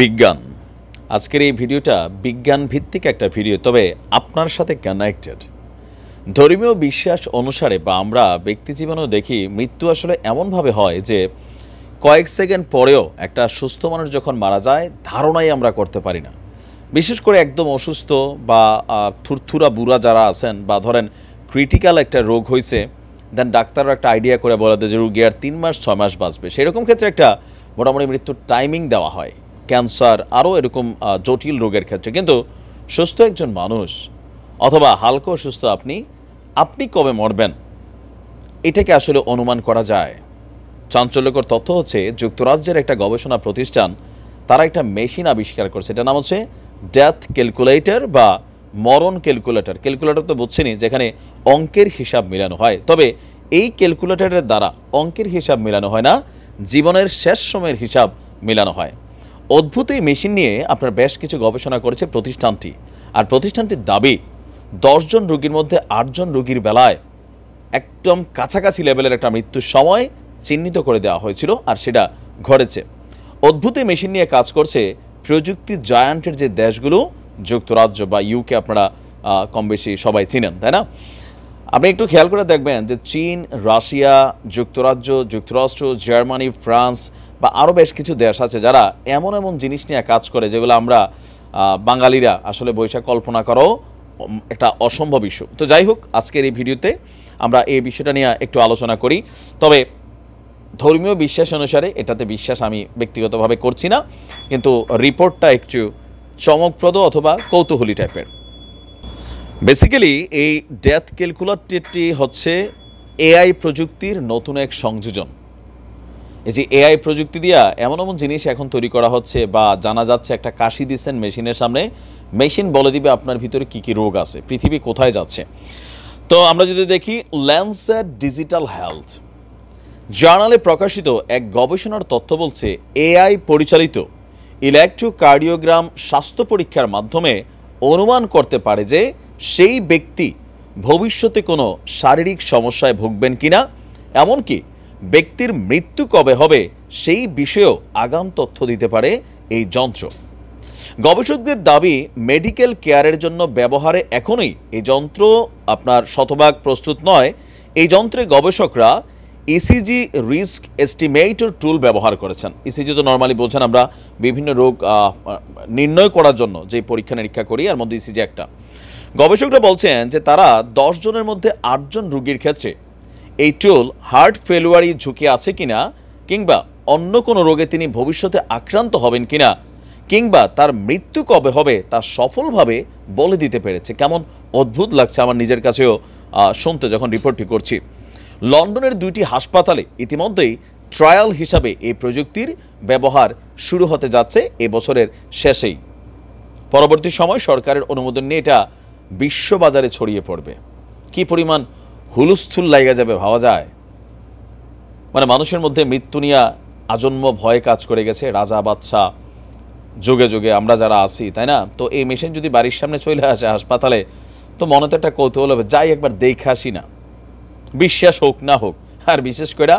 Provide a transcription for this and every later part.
বিজ্ঞান আজকের এই ভিডিওটা বিজ্ঞান ভিত্তিক একটা ভিডিও তবে আপনার সাথে কানেক্টেড ধর্মীয় বিশ্বাস অনুসারে বা আমরা ব্যক্তি জীবনেও দেখি মৃত্যু আসলে এমনভাবে হয় যে কয়েক সেকেন্ড পরেও একটা সুস্থ মানুষ যখন মারা যায় ধারণাই আমরা করতে পারি না বিশেষ করে একদম অসুস্থ বা থুরথুরা বুড়া যারা আছেন বা ধরেন ক্রিটিক্যাল একটা রোগ হয়েছে দেন ডাক্তাররা একটা আইডিয়া করে বলা দেয় যে রুগী আর তিন মাস ছয় মাস বাঁচবে সেরকম ক্ষেত্রে একটা মোটামুটি মৃত্যুর টাইমিং দেওয়া হয় ক্যান্সার আরও এরকম জটিল রোগের ক্ষেত্রে কিন্তু সুস্থ একজন মানুষ অথবা হালকা সুস্থ আপনি আপনি কবে মরবেন এটাকে আসলে অনুমান করা যায় চাঞ্চল্যকর তথ্য হচ্ছে যুক্তরাজ্যের একটা গবেষণা প্রতিষ্ঠান তারা একটা মেশিন আবিষ্কার করছে এটার নাম হচ্ছে ডেথ ক্যালকুলেটর বা মরণ ক্যালকুলেটর ক্যালকুলেটর তো বুঝছেনি যেখানে অঙ্কের হিসাব মেলানো হয় তবে এই ক্যালকুলেটরের দ্বারা অঙ্কের হিসাব মেলানো হয় না জীবনের শেষ সময়ের হিসাব মেলানো হয় অদ্ভুত এই মেশিন নিয়ে আপনার বেশ কিছু গবেষণা করেছে প্রতিষ্ঠানটি আর প্রতিষ্ঠানটির দাবি দশজন রোগীর মধ্যে আটজন রোগীর বেলায় একদম কাছাকাছি লেভেলের একটা মৃত্যুর সময় চিহ্নিত করে দেওয়া হয়েছিল আর সেটা ঘটেছে অদ্ভুত এই মেশিন নিয়ে কাজ করছে প্রযুক্তি জায়ান্টের যে দেশগুলো যুক্তরাজ্য বা ইউকে আপনারা কম বেশি সবাই চিনেন তাই না আপনি একটু খেয়াল করে দেখবেন যে চীন রাশিয়া যুক্তরাজ্য যুক্তরাষ্ট্র জার্মানি ফ্রান্স বা আরও বেশ কিছু দেশ আছে যারা এমন এমন জিনিস নিয়ে কাজ করে যেগুলো আমরা বাঙালিরা আসলে বৈশাখ কল্পনা করো একটা অসম্ভব ইস্যু তো যাই হোক আজকের এই ভিডিওতে আমরা এই বিষয়টা নিয়ে একটু আলোচনা করি তবে ধর্মীয় বিশ্বাস অনুসারে এটাতে বিশ্বাস আমি ব্যক্তিগতভাবে করছি না কিন্তু রিপোর্টটা একটু চমকপ্রদ অথবা কৌতূহলী টাইপের বেসিক্যালি এই ডেথ ক্যালকুলেটরটি হচ্ছে এআই প্রযুক্তির নতুন এক সংযোজন এই যে এআই প্রযুক্তি দিয়া এমন এমন জিনিস এখন তৈরি করা হচ্ছে বা জানা যাচ্ছে একটা কাশি দিচ্ছেন মেশিনের সামনে মেশিন বলে দিবে আপনার ভিতরে কি কি রোগ আছে পৃথিবী কোথায় যাচ্ছে তো আমরা যদি দেখি ল্যান্সার ডিজিটাল হেলথ জার্নালে প্রকাশিত এক গবেষণার তথ্য বলছে এআই পরিচালিত ইলেকট্রোকার্ডিওগ্রাম স্বাস্থ্য পরীক্ষার মাধ্যমে অনুমান করতে পারে যে সেই ব্যক্তি ভবিষ্যতে কোনো শারীরিক সমস্যায় ভুগবেন কিনা এমনকি ব্যক্তির মৃত্যু কবে হবে সেই বিষয়েও আগাম তথ্য দিতে পারে এই যন্ত্র গবেষকদের দাবি মেডিকেল কেয়ারের জন্য ব্যবহারে এখনই এই যন্ত্র আপনার শতভাগ প্রস্তুত নয় এই যন্ত্রে গবেষকরা ইসিজি রিস্ক এস্টিমেটর টুল ব্যবহার করেছেন ইসিজি e তো নর্মালি বলছেন আমরা বিভিন্ন রোগ নির্ণয় করার জন্য যে পরীক্ষা নিরীক্ষা করি আর মধ্যে ইসিজি e একটা গবেষকরা বলছেন যে তারা দশ জনের মধ্যে আটজন রুগীর ক্ষেত্রে এই টুল হার্ট ফেলুয়ারি ঝুঁকি আছে কিনা কিংবা অন্য কোনো রোগে তিনি ভবিষ্যতে আক্রান্ত হবেন কিনা কিংবা তার মৃত্যু কবে হবে তা সফলভাবে বলে দিতে পেরেছে কেমন অদ্ভুত লাগছে আমার নিজের কাছেও শুনতে যখন রিপোর্টটি করছি লন্ডনের দুইটি হাসপাতালে ইতিমধ্যেই ট্রায়াল হিসাবে এই প্রযুক্তির ব্যবহার শুরু হতে যাচ্ছে এবছরের শেষেই পরবর্তী সময় সরকারের অনুমোদন নিয়ে এটা বিশ্ববাজারে ছড়িয়ে পড়বে কি পরিমাণ হুলুস্থুল লাগা যাবে ভাবা যায় মানে মানুষের মধ্যে মৃত্যু নিয়ে আজন্ম ভয় কাজ করে গেছে রাজা বাদশাহ যুগে যুগে আমরা যারা আসি তাই না তো এই মেশিন যদি বাড়ির সামনে চলে আসে হাসপাতালে তো মনে তো একটা কৌতূহল হবে যাই একবার দেখে আসি না বিশ্বাস হোক না হোক আর বিশেষ করে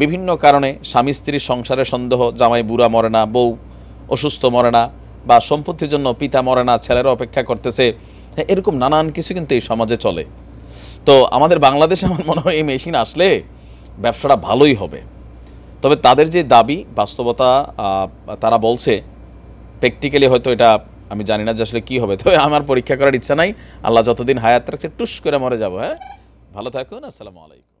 বিভিন্ন কারণে স্বামী স্ত্রীর সংসারে সন্দেহ জামাই বুড়া মরে না বউ অসুস্থ মরে না বা সম্পত্তির জন্য পিতা মরে না ছেলেরা অপেক্ষা করতেছে হ্যাঁ, এরকম নানান কিছু কিন্তু এই সমাজে চলে তো আমাদের বাংলাদেশে আমার মনে হয় এই মেশিন আসলে ব্যবসাটা ভালোই হবে তবে তাদের যে দাবি বাস্তবতা তারা বলছে প্র্যাকটিক্যালি হয়তো এটা আমি জানি না যে আসলে কী হবে তবে আমার পরীক্ষা করার ইচ্ছা নাই আল্লাহ যতদিন হায়াত রাখছে টুস করে মরে যাবো হ্যাঁ ভালো থাকুন আসসালামু আলাইকুম